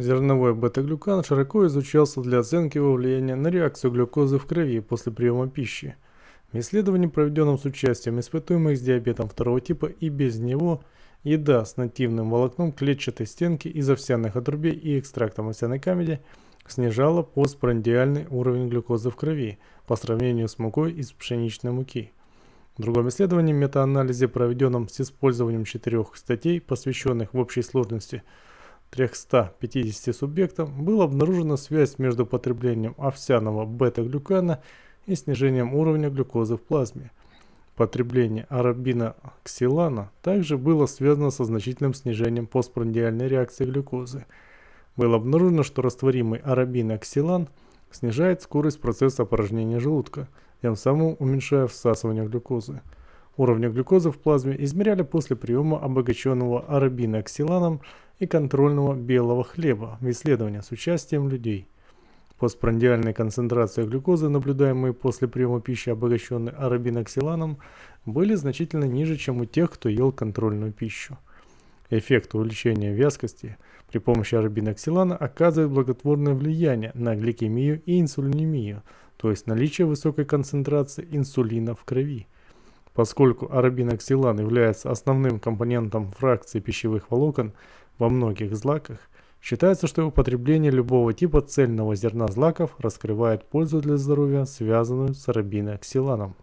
Зерновой бета-глюкан широко изучался для оценки его влияния на реакцию глюкозы в крови после приема пищи. В исследовании, проведенном с участием испытуемых с диабетом второго типа и без него, еда с нативным волокном клетчатой стенки из овсяных отрубей и экстрактом овсяной камеди снижала постпрандиальный уровень глюкозы в крови по сравнению с мукой из пшеничной муки. В другом исследовании, метаанализе, проведенном с использованием четырех статей, посвященных в общей сложности – 350 субъектам была обнаружена связь между потреблением овсяного бета-глюкана и снижением уровня глюкозы в плазме. Потребление арабина ксилана также было связано со значительным снижением постпрандиальной реакции глюкозы. Было обнаружено, что растворимый арабина оксилан снижает скорость процесса опорожнения желудка, тем самым уменьшая всасывание глюкозы. Уровни глюкозы в плазме измеряли после приема обогащенного арабина арабиноксиланом и контрольного белого хлеба в исследования с участием людей. постпрандиальная концентрация глюкозы, наблюдаемые после приема пищи, обогащенной арабиноксиланом, были значительно ниже, чем у тех, кто ел контрольную пищу. Эффект увеличения вязкости при помощи арабиноксилана оказывает благотворное влияние на гликемию и инсулинемию, то есть наличие высокой концентрации инсулина в крови. Поскольку арабиноксилан является основным компонентом фракции пищевых волокон, во многих злаках, считается, что употребление любого типа цельного зерна злаков раскрывает пользу для здоровья, связанную с рабиноксиланом.